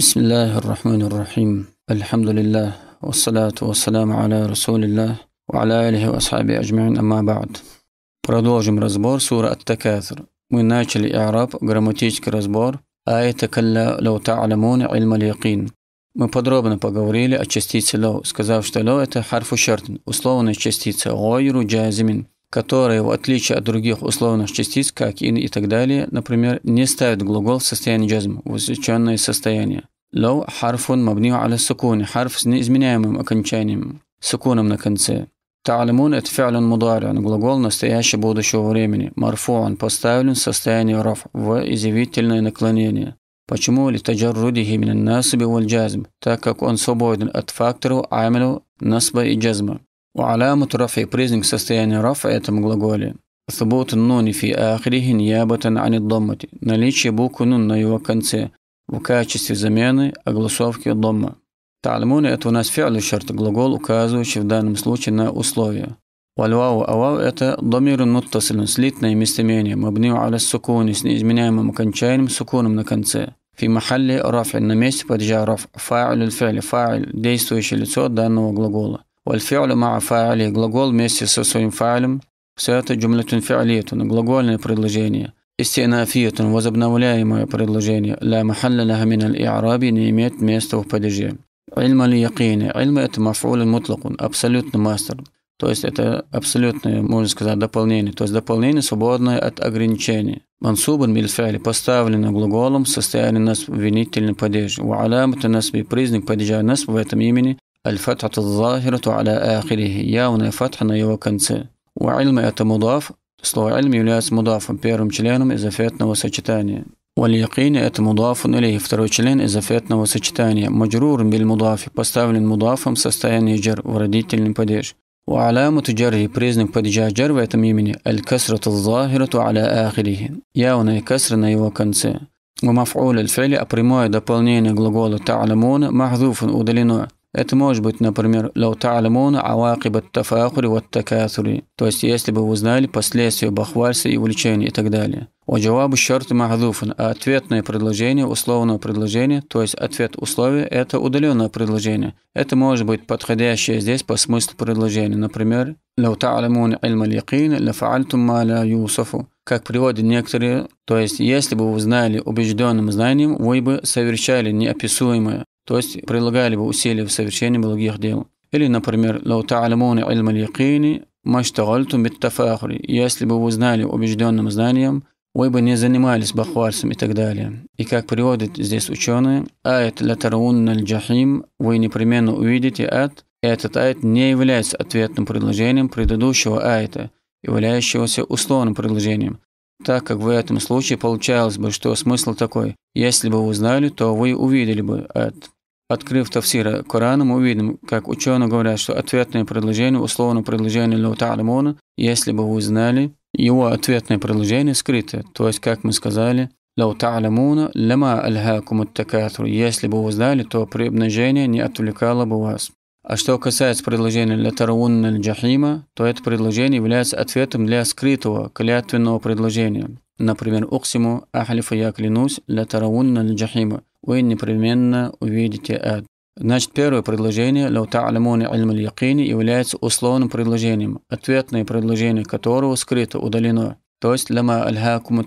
بسم الله الرحمن الرحيم الحمد لله والصلاة والسلام على رسول الله وعلى آله وأصحابه أجمعين أما بعد Продолжим разбор суры Ат-Такафир. Мы начали Араб, грамматический разбор Аята «Калля лау та'ламун ильма льякин». Мы подробно поговорили о частице «лау», сказав, что «лау» – это харфу шартин, условная частица «гойру джазимин», которые, в отличие от других условных частиц, как ин и так далее, например, не ставят глагол в состоянии джазм, в изученное состояние. Лоу харфун мабниу аля сукуни, харф с неизменяемым окончанием, сукуном на конце. Та'алимун – это фиален мударин, глагол настоящего будущего времени. Марфуан – поставлен в состоянии раф, в изъявительное наклонение. Почему ли таджаррудихи минан насиби валь джазм, так как он свободен от факторов амилу насба и джазма. وعلامة رفع признак состояния рафа этом глаголе. ثبوت النون في آخره نيابة عن الضمة. Наличие буквы нун на его конце в качестве замены огласовки дома. Та'альмуна – это у нас фи'лю шарт, глагол, указывающий в данном случае на условия. Вальвау авау – это домирун муттасилун, слитное местоимение, мабниу аля сукуни, с неизменяемым окончанием сукуном на конце. Фи махалли рафи – на месте поджаров раф, фа'иль фи'ли, действующее лицо данного глагола. Вальфиалю ма фаали. Глагол вместе со своим фаалем. Все это джумлетун фиалитун. Глагольное предложение. Истинафиятун. Возобновляемое предложение. Ла махалля лаха мин аль-и'раби не имеет места в падеже. Ильма ли якини. Ильма это мафулин мутлакун. Абсолютный мастер. То есть это абсолютное, можно сказать, дополнение. То есть дополнение, свободное от ограничений. Мансубан бильфяли поставлено глаголом в состоянии нас винительный падеж. У алямата насби признак падежа нас в этом имени الفتحة الظاهرة على آخره явная فتحة на его конце. У ильма это мудаф, слово «ильм» является мудафом, первым членом изофетного сочетания. واليقين это мудаф إليه, второй член изофетного сочетания. Маджрур بالمضاف, поставлен мудафом в состоянии джер, в родительном падеж. وعلامة جره признак падежа جر в этом имени الكسرة الظاهرة على آخره явная كسر на его конце. ومفعول الفعل, а прямое дополнение глагола تعلمون محذوف удалено. Это может быть, например, «Лаута'алямуна авакиба тафахури вот такасури», то есть «если бы вы знали последствия бахвальства и увлечения» и так далее. Уджавабу шарт махдуфан, а ответное предложение, условное предложение, то есть ответ условия, это удаленное предложение. Это может быть подходящее здесь по смыслу предложения. Например, «Лау та'алямун ильма лякин, лафаальтум маля юсуфу». Как приводят некоторые, то есть, если бы вы знали убежденным знанием, вы бы совершали неописуемое. То есть прилагали бы усилия в совершении благих дел. Или, например, «Лау та'алямуна ильма льякини, маштагальту биттафахри». Если бы вы знали убежденным знанием, вы бы не занимались бахвальством и так далее. И как приводит здесь ученые, «Аят латарунна аль-джахим» вы непременно увидите ад. Этот аят не является ответным предложением предыдущего аята, являющегося условным предложением, так как в этом случае получалось бы, что смысл такой «если бы вы знали, то вы увидели бы ад». Открыв тафсира Корана, мы увидим, как ученые говорят, что ответное предложение, условное предложение «Лауталимона», если бы вы знали, его ответное предложение скрыто. То есть, как мы сказали, «Лауталимона лама альхакум такатру» Если бы вы знали, то приумножение не отвлекало бы вас. А что касается предложения «Латарунна джахима», то это предложение является ответом для скрытого, клятвенного предложения. Например, «Уксиму ахлифа я клянусь латарунна джахима» вы непременно увидите ад. Значит, первое предложение «Лау та'ламуна ильм аль-якини» является условным предложением, ответное предложение которого скрыто, удалено. То есть «Лама аль-хакуму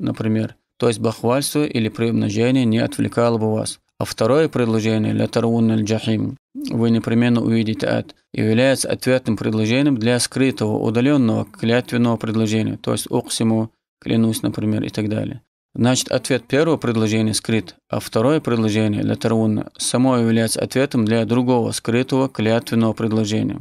например. То есть бахвальство или приумножение не отвлекало бы вас. А второе предложение «Ля тарун джахим «Вы непременно увидите ад» является ответным предложением для скрытого, удаленного клятвенного предложения, то есть «Уксиму» «Клянусь», например, и так далее. Значит, ответ первого предложения скрыт, а второе предложение для Тарвуна само является ответом для другого скрытого клятвенного предложения.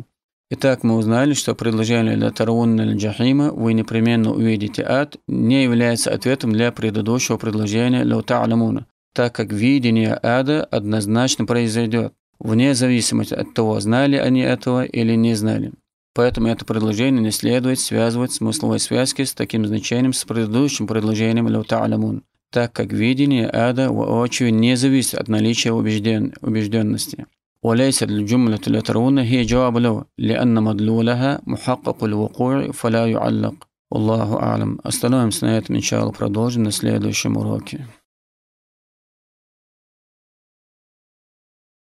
Итак, мы узнали, что предложение для Тарвунна Аль-Джахима «Вы непременно увидите ад» не является ответом для предыдущего предложения «Ля Та'ламуна», так как видение ада однозначно произойдет, вне зависимости от того, знали они этого или не знали. Поэтому это предложение не следует связывать смысловой связки с таким значением с предыдущим предложением «Лю мун так как видение ада воочию не зависит от наличия убежден, убежденности. وليس الجملة التي الترون هي جواب له لأن مدلولها محقق الوقوع فلا يعلق الله أعلم. Остановимся на этом, иншаллах, продолжим на следующем уроке.